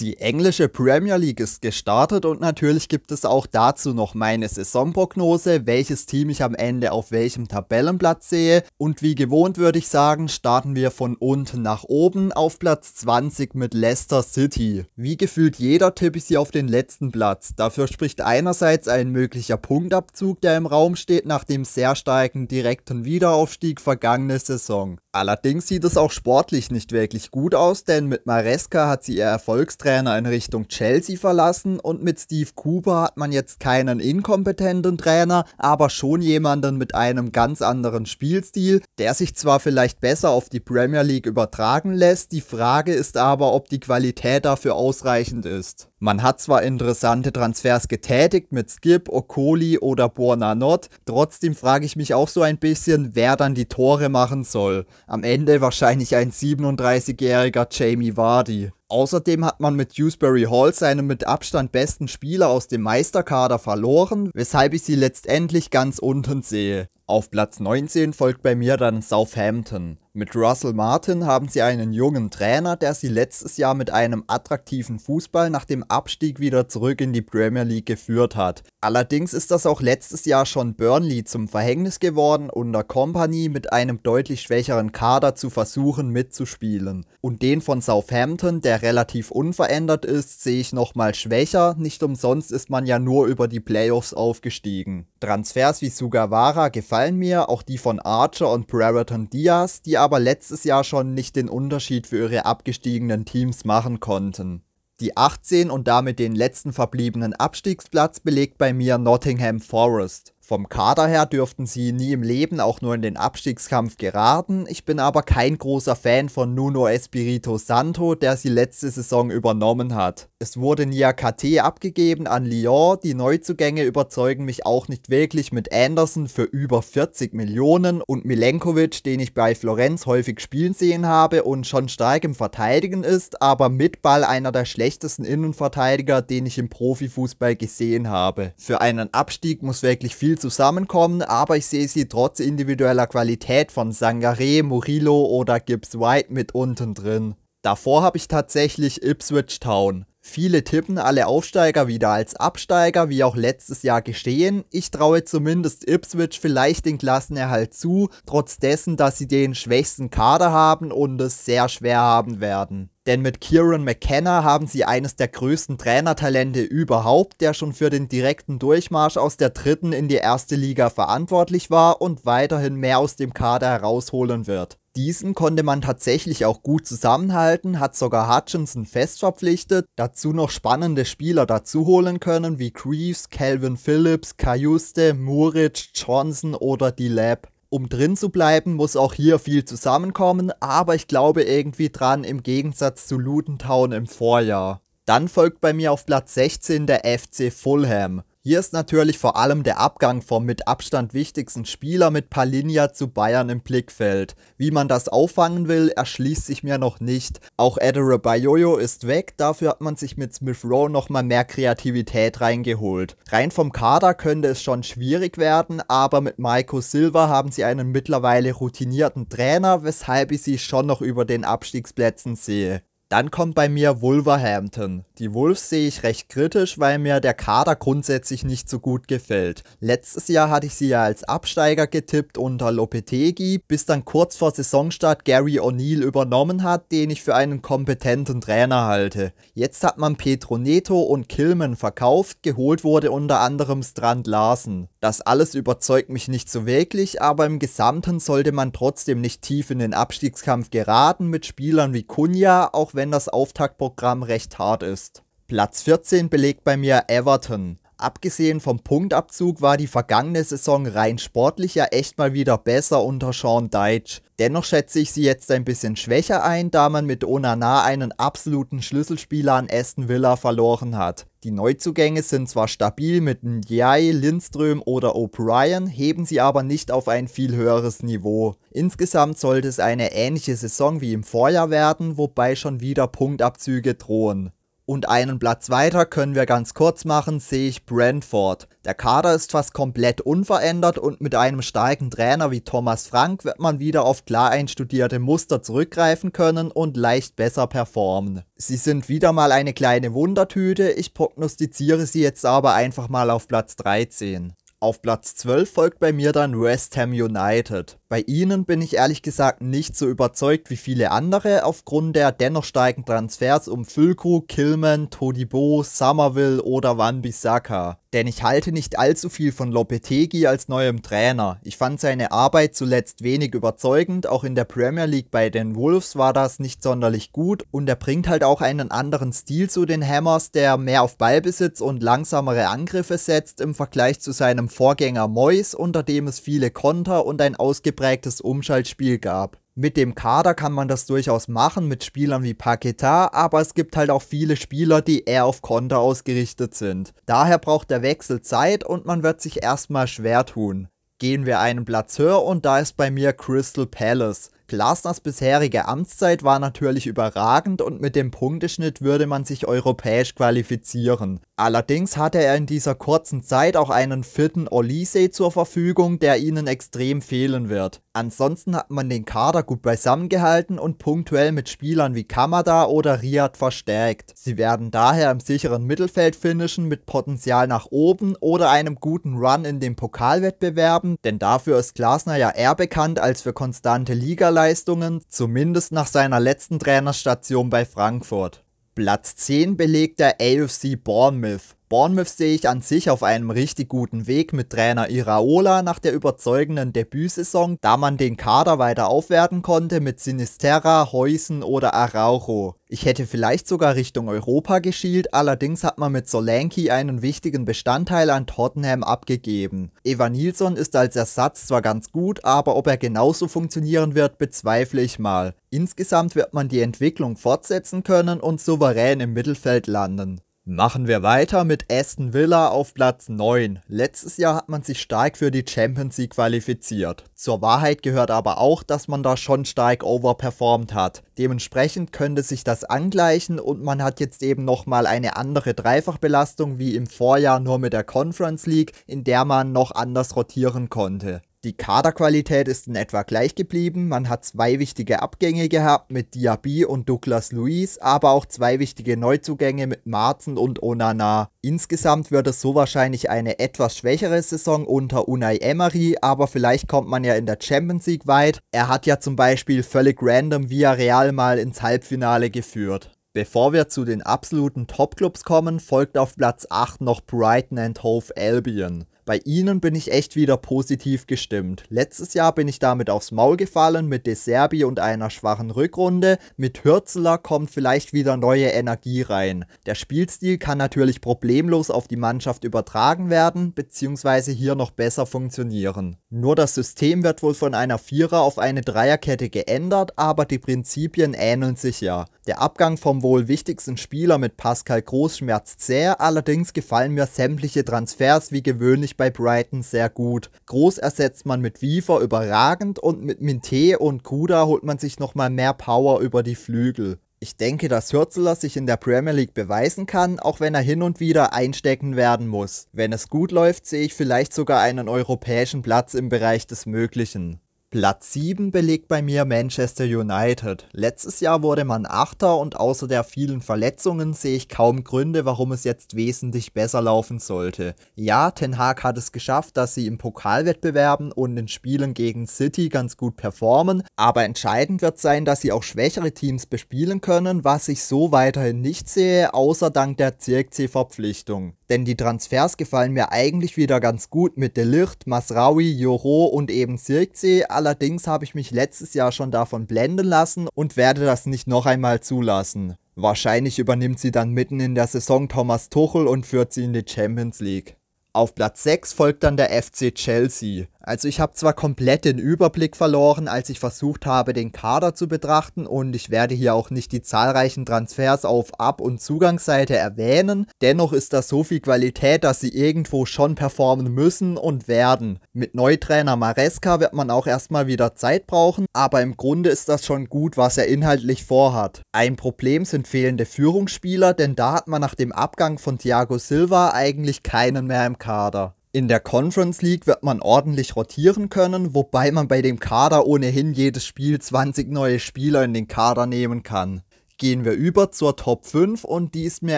Die englische Premier League ist gestartet und natürlich gibt es auch dazu noch meine Saisonprognose, welches Team ich am Ende auf welchem Tabellenplatz sehe. Und wie gewohnt würde ich sagen, starten wir von unten nach oben auf Platz 20 mit Leicester City. Wie gefühlt jeder tippe ich sie auf den letzten Platz. Dafür spricht einerseits ein möglicher Punktabzug, der im Raum steht nach dem sehr starken direkten Wiederaufstieg vergangene Saison. Allerdings sieht es auch sportlich nicht wirklich gut aus, denn mit Maresca hat sie ihr Erfolgstreffer Trainer in Richtung Chelsea verlassen und mit Steve Cooper hat man jetzt keinen inkompetenten Trainer, aber schon jemanden mit einem ganz anderen Spielstil, der sich zwar vielleicht besser auf die Premier League übertragen lässt, die Frage ist aber, ob die Qualität dafür ausreichend ist. Man hat zwar interessante Transfers getätigt mit Skip, Okoli oder Not, trotzdem frage ich mich auch so ein bisschen, wer dann die Tore machen soll. Am Ende wahrscheinlich ein 37-jähriger Jamie Vardy. Außerdem hat man mit Dewsbury Hall seinen mit Abstand besten Spieler aus dem Meisterkader verloren, weshalb ich sie letztendlich ganz unten sehe. Auf Platz 19 folgt bei mir dann Southampton. Mit Russell Martin haben sie einen jungen Trainer, der sie letztes Jahr mit einem attraktiven Fußball nach dem Abstieg wieder zurück in die Premier League geführt hat. Allerdings ist das auch letztes Jahr schon Burnley zum Verhängnis geworden, unter Company mit einem deutlich schwächeren Kader zu versuchen mitzuspielen. Und den von Southampton, der relativ unverändert ist, sehe ich nochmal schwächer, nicht umsonst ist man ja nur über die Playoffs aufgestiegen. Transfers wie Sugawara gefallen mir, auch die von Archer und Brereton Diaz, die aber letztes Jahr schon nicht den Unterschied für ihre abgestiegenen Teams machen konnten. Die 18 und damit den letzten verbliebenen Abstiegsplatz belegt bei mir Nottingham Forest vom Kader her dürften sie nie im Leben auch nur in den Abstiegskampf geraten. Ich bin aber kein großer Fan von Nuno Espirito Santo, der sie letzte Saison übernommen hat. Es wurde Nia KT abgegeben an Lyon. Die Neuzugänge überzeugen mich auch nicht wirklich mit Anderson für über 40 Millionen und Milenkovic, den ich bei Florenz häufig spielen sehen habe und schon stark im Verteidigen ist, aber mit Ball einer der schlechtesten Innenverteidiger, den ich im Profifußball gesehen habe. Für einen Abstieg muss wirklich viel zusammenkommen, aber ich sehe sie trotz individueller Qualität von Sangaré, Murillo oder Gibbs White mit unten drin. Davor habe ich tatsächlich Ipswich Town. Viele tippen alle Aufsteiger wieder als Absteiger, wie auch letztes Jahr geschehen. Ich traue zumindest Ipswich vielleicht den Klassenerhalt zu, trotz dessen, dass sie den schwächsten Kader haben und es sehr schwer haben werden. Denn mit Kieran McKenna haben sie eines der größten Trainertalente überhaupt, der schon für den direkten Durchmarsch aus der dritten in die erste Liga verantwortlich war und weiterhin mehr aus dem Kader herausholen wird diesen konnte man tatsächlich auch gut zusammenhalten, hat sogar Hutchinson fest verpflichtet, dazu noch spannende Spieler dazuholen können, wie Greaves, Calvin Phillips, Kajuste, Muric, Johnson oder die lab Um drin zu bleiben, muss auch hier viel zusammenkommen, aber ich glaube irgendwie dran im Gegensatz zu Lutentown im Vorjahr. Dann folgt bei mir auf Platz 16 der FC Fulham. Hier ist natürlich vor allem der Abgang vom mit Abstand wichtigsten Spieler mit Palinja zu Bayern im Blickfeld. Wie man das auffangen will, erschließt sich mir noch nicht. Auch Adere Bayoyo ist weg, dafür hat man sich mit Smith Rowe nochmal mehr Kreativität reingeholt. Rein vom Kader könnte es schon schwierig werden, aber mit Maiko Silva haben sie einen mittlerweile routinierten Trainer, weshalb ich sie schon noch über den Abstiegsplätzen sehe. Dann kommt bei mir Wolverhampton. Die Wolves sehe ich recht kritisch, weil mir der Kader grundsätzlich nicht so gut gefällt. Letztes Jahr hatte ich sie ja als Absteiger getippt unter Lopetegi, bis dann kurz vor Saisonstart Gary O'Neill übernommen hat, den ich für einen kompetenten Trainer halte. Jetzt hat man Petro Neto und Kilman verkauft, geholt wurde unter anderem Strand Larsen. Das alles überzeugt mich nicht so wirklich, aber im Gesamten sollte man trotzdem nicht tief in den Abstiegskampf geraten mit Spielern wie Kunja, auch wenn das Auftaktprogramm recht hart ist. Platz 14 belegt bei mir Everton abgesehen vom Punktabzug war die vergangene Saison rein sportlich ja echt mal wieder besser unter Sean Deitch. Dennoch schätze ich sie jetzt ein bisschen schwächer ein, da man mit Onana einen absoluten Schlüsselspieler an Aston Villa verloren hat. Die Neuzugänge sind zwar stabil mit Njai, Lindström oder O'Brien, heben sie aber nicht auf ein viel höheres Niveau. Insgesamt sollte es eine ähnliche Saison wie im Vorjahr werden, wobei schon wieder Punktabzüge drohen. Und einen Platz weiter können wir ganz kurz machen, sehe ich Brentford. Der Kader ist fast komplett unverändert und mit einem starken Trainer wie Thomas Frank wird man wieder auf klar einstudierte Muster zurückgreifen können und leicht besser performen. Sie sind wieder mal eine kleine Wundertüte, ich prognostiziere sie jetzt aber einfach mal auf Platz 13. Auf Platz 12 folgt bei mir dann West Ham United. Bei ihnen bin ich ehrlich gesagt nicht so überzeugt wie viele andere aufgrund der dennoch steigenden Transfers um Füllkrug, Kilman, Todibo, Somerville oder Van Bissaka. Denn ich halte nicht allzu viel von Lopetegi als neuem Trainer. Ich fand seine Arbeit zuletzt wenig überzeugend, auch in der Premier League bei den Wolves war das nicht sonderlich gut und er bringt halt auch einen anderen Stil zu den Hammers, der mehr auf Ballbesitz und langsamere Angriffe setzt im Vergleich zu seinem Vorgänger Moyes, unter dem es viele Konter und ein ausgeprägtes ausgeprägtes Umschaltspiel gab. Mit dem Kader kann man das durchaus machen, mit Spielern wie Paqueta, aber es gibt halt auch viele Spieler, die eher auf Konter ausgerichtet sind. Daher braucht der Wechsel Zeit und man wird sich erstmal schwer tun. Gehen wir einen Platz höher und da ist bei mir Crystal Palace. Glasners bisherige Amtszeit war natürlich überragend und mit dem Punkteschnitt würde man sich europäisch qualifizieren. Allerdings hatte er in dieser kurzen Zeit auch einen vierten Olise zur Verfügung, der ihnen extrem fehlen wird. Ansonsten hat man den Kader gut beisammengehalten und punktuell mit Spielern wie Kamada oder Riyad verstärkt. Sie werden daher im sicheren Mittelfeld finischen mit Potenzial nach oben oder einem guten Run in den Pokalwettbewerben, denn dafür ist Glasner ja eher bekannt als für konstante Liga Torleistungen, zumindest nach seiner letzten Trainerstation bei Frankfurt. Platz 10 belegt der AFC Bournemouth Bournemouth sehe ich an sich auf einem richtig guten Weg mit Trainer Iraola nach der überzeugenden Debütsaison, da man den Kader weiter aufwerten konnte mit Sinisterra, Heusen oder Araujo. Ich hätte vielleicht sogar Richtung Europa geschielt, allerdings hat man mit Solanke einen wichtigen Bestandteil an Tottenham abgegeben. Eva Nilsson ist als Ersatz zwar ganz gut, aber ob er genauso funktionieren wird, bezweifle ich mal. Insgesamt wird man die Entwicklung fortsetzen können und souverän im Mittelfeld landen. Machen wir weiter mit Aston Villa auf Platz 9. Letztes Jahr hat man sich stark für die Champions League qualifiziert. Zur Wahrheit gehört aber auch, dass man da schon stark overperformed hat. Dementsprechend könnte sich das angleichen und man hat jetzt eben nochmal eine andere Dreifachbelastung wie im Vorjahr nur mit der Conference League, in der man noch anders rotieren konnte. Die Kaderqualität ist in etwa gleich geblieben. Man hat zwei wichtige Abgänge gehabt mit Diaby und Douglas Luiz, aber auch zwei wichtige Neuzugänge mit Marzen und Onana. Insgesamt wird es so wahrscheinlich eine etwas schwächere Saison unter Unai Emery, aber vielleicht kommt man ja in der Champions League weit. Er hat ja zum Beispiel völlig random via Real mal ins Halbfinale geführt. Bevor wir zu den absoluten Topclubs kommen, folgt auf Platz 8 noch Brighton and Hove Albion. Bei ihnen bin ich echt wieder positiv gestimmt. Letztes Jahr bin ich damit aufs Maul gefallen mit De Serbi und einer schwachen Rückrunde. Mit Hürzler kommt vielleicht wieder neue Energie rein. Der Spielstil kann natürlich problemlos auf die Mannschaft übertragen werden, beziehungsweise hier noch besser funktionieren. Nur das System wird wohl von einer Vierer- auf eine Dreierkette geändert, aber die Prinzipien ähneln sich ja. Der Abgang vom wohl wichtigsten Spieler mit Pascal Groß schmerzt sehr, allerdings gefallen mir sämtliche Transfers wie gewöhnlich bei Brighton sehr gut. Groß ersetzt man mit Wiefer überragend und mit Minté und Kuda holt man sich nochmal mehr Power über die Flügel. Ich denke, dass Hürzeler sich in der Premier League beweisen kann, auch wenn er hin und wieder einstecken werden muss. Wenn es gut läuft, sehe ich vielleicht sogar einen europäischen Platz im Bereich des Möglichen. Platz 7 belegt bei mir Manchester United. Letztes Jahr wurde man Achter und außer der vielen Verletzungen sehe ich kaum Gründe, warum es jetzt wesentlich besser laufen sollte. Ja, Ten Hag hat es geschafft, dass sie im Pokalwettbewerben und in Spielen gegen City ganz gut performen, aber entscheidend wird sein, dass sie auch schwächere Teams bespielen können, was ich so weiterhin nicht sehe, außer dank der CXC-Verpflichtung. Denn die Transfers gefallen mir eigentlich wieder ganz gut mit Delicht, Masraui, Joro und eben Zirkzee, Allerdings habe ich mich letztes Jahr schon davon blenden lassen und werde das nicht noch einmal zulassen. Wahrscheinlich übernimmt sie dann mitten in der Saison Thomas Tuchel und führt sie in die Champions League. Auf Platz 6 folgt dann der FC Chelsea. Also ich habe zwar komplett den Überblick verloren, als ich versucht habe, den Kader zu betrachten und ich werde hier auch nicht die zahlreichen Transfers auf Ab- und Zugangsseite erwähnen, dennoch ist da so viel Qualität, dass sie irgendwo schon performen müssen und werden. Mit Neutrainer Maresca wird man auch erstmal wieder Zeit brauchen, aber im Grunde ist das schon gut, was er inhaltlich vorhat. Ein Problem sind fehlende Führungsspieler, denn da hat man nach dem Abgang von Thiago Silva eigentlich keinen mehr im Kader. In der Conference League wird man ordentlich rotieren können, wobei man bei dem Kader ohnehin jedes Spiel 20 neue Spieler in den Kader nehmen kann gehen wir über zur Top 5 und die ist mir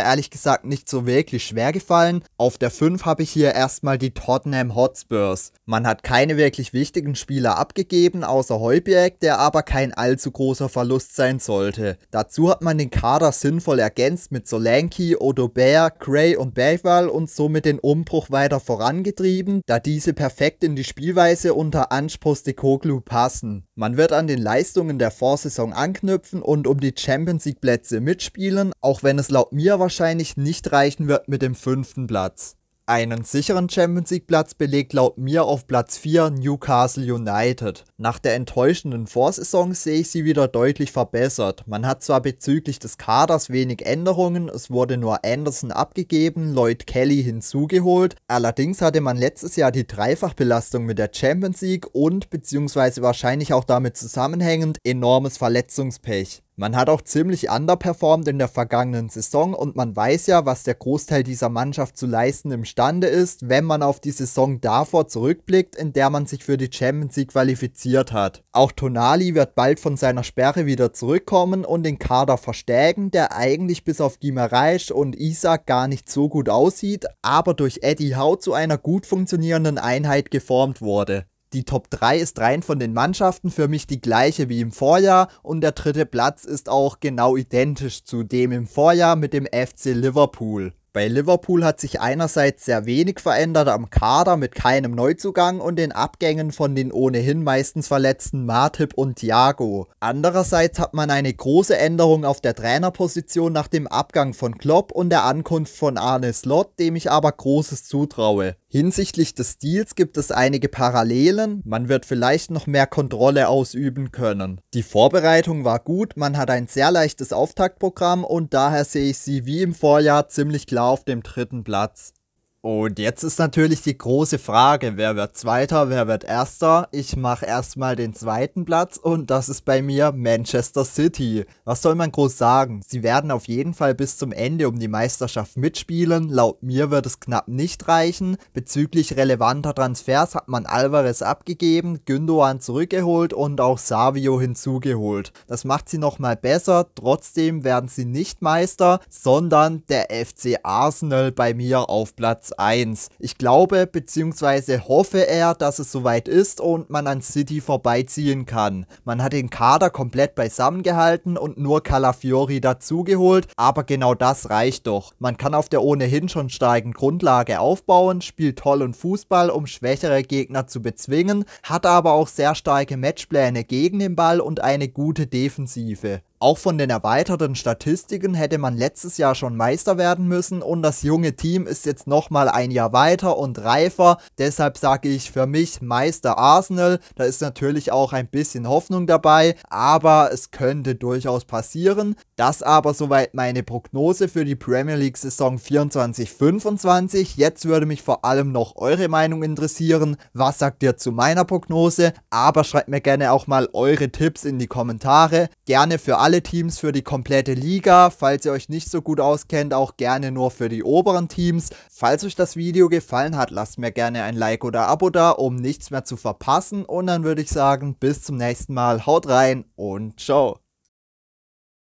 ehrlich gesagt nicht so wirklich schwer gefallen. Auf der 5 habe ich hier erstmal die Tottenham Hotspurs. Man hat keine wirklich wichtigen Spieler abgegeben, außer Heuberg, der aber kein allzu großer Verlust sein sollte. Dazu hat man den Kader sinnvoll ergänzt mit Solanke, Odobert, Gray und Bergwall und somit den Umbruch weiter vorangetrieben, da diese perfekt in die Spielweise unter Anspruch Dekoglu passen. Man wird an den Leistungen der Vorsaison anknüpfen und um die Champions League-Plätze mitspielen, auch wenn es laut mir wahrscheinlich nicht reichen wird mit dem fünften Platz. Einen sicheren Champions League Platz belegt laut mir auf Platz 4 Newcastle United. Nach der enttäuschenden Vorsaison sehe ich sie wieder deutlich verbessert. Man hat zwar bezüglich des Kaders wenig Änderungen, es wurde nur Anderson abgegeben, Lloyd Kelly hinzugeholt, allerdings hatte man letztes Jahr die Dreifachbelastung mit der Champions League und, beziehungsweise wahrscheinlich auch damit zusammenhängend, enormes Verletzungspech. Man hat auch ziemlich underperformed in der vergangenen Saison und man weiß ja, was der Großteil dieser Mannschaft zu leisten imstande ist, wenn man auf die Saison davor zurückblickt, in der man sich für die Champions League qualifiziert hat. Auch Tonali wird bald von seiner Sperre wieder zurückkommen und den Kader verstärken, der eigentlich bis auf Gimareisch und Isaac gar nicht so gut aussieht, aber durch Eddie Howe zu einer gut funktionierenden Einheit geformt wurde. Die Top 3 ist rein von den Mannschaften für mich die gleiche wie im Vorjahr und der dritte Platz ist auch genau identisch zu dem im Vorjahr mit dem FC Liverpool. Bei Liverpool hat sich einerseits sehr wenig verändert am Kader mit keinem Neuzugang und den Abgängen von den ohnehin meistens verletzten Martip und Thiago. Andererseits hat man eine große Änderung auf der Trainerposition nach dem Abgang von Klopp und der Ankunft von Arne Slot, dem ich aber Großes zutraue. Hinsichtlich des Stils gibt es einige Parallelen, man wird vielleicht noch mehr Kontrolle ausüben können. Die Vorbereitung war gut, man hat ein sehr leichtes Auftaktprogramm und daher sehe ich sie wie im Vorjahr ziemlich klar auf dem dritten Platz. Und jetzt ist natürlich die große Frage, wer wird Zweiter, wer wird Erster? Ich mache erstmal den zweiten Platz und das ist bei mir Manchester City. Was soll man groß sagen? Sie werden auf jeden Fall bis zum Ende um die Meisterschaft mitspielen. Laut mir wird es knapp nicht reichen. Bezüglich relevanter Transfers hat man Alvarez abgegeben, Gündogan zurückgeholt und auch Savio hinzugeholt. Das macht sie nochmal besser. Trotzdem werden sie nicht Meister, sondern der FC Arsenal bei mir auf Platz 1. Ich glaube bzw. hoffe er, dass es soweit ist und man an City vorbeiziehen kann. Man hat den Kader komplett beisammen gehalten und nur Calafiori dazugeholt, aber genau das reicht doch. Man kann auf der ohnehin schon starken Grundlage aufbauen, spielt toll und Fußball, um schwächere Gegner zu bezwingen, hat aber auch sehr starke Matchpläne gegen den Ball und eine gute Defensive. Auch von den erweiterten Statistiken hätte man letztes Jahr schon Meister werden müssen und das junge Team ist jetzt nochmal ein Jahr weiter und reifer. Deshalb sage ich für mich Meister Arsenal. Da ist natürlich auch ein bisschen Hoffnung dabei, aber es könnte durchaus passieren. Das aber soweit meine Prognose für die Premier League Saison 24-25. Jetzt würde mich vor allem noch eure Meinung interessieren. Was sagt ihr zu meiner Prognose? Aber schreibt mir gerne auch mal eure Tipps in die Kommentare. Gerne für alle alle Teams für die komplette Liga. Falls ihr euch nicht so gut auskennt, auch gerne nur für die oberen Teams. Falls euch das Video gefallen hat, lasst mir gerne ein Like oder Abo da, um nichts mehr zu verpassen. Und dann würde ich sagen, bis zum nächsten Mal. Haut rein und ciao.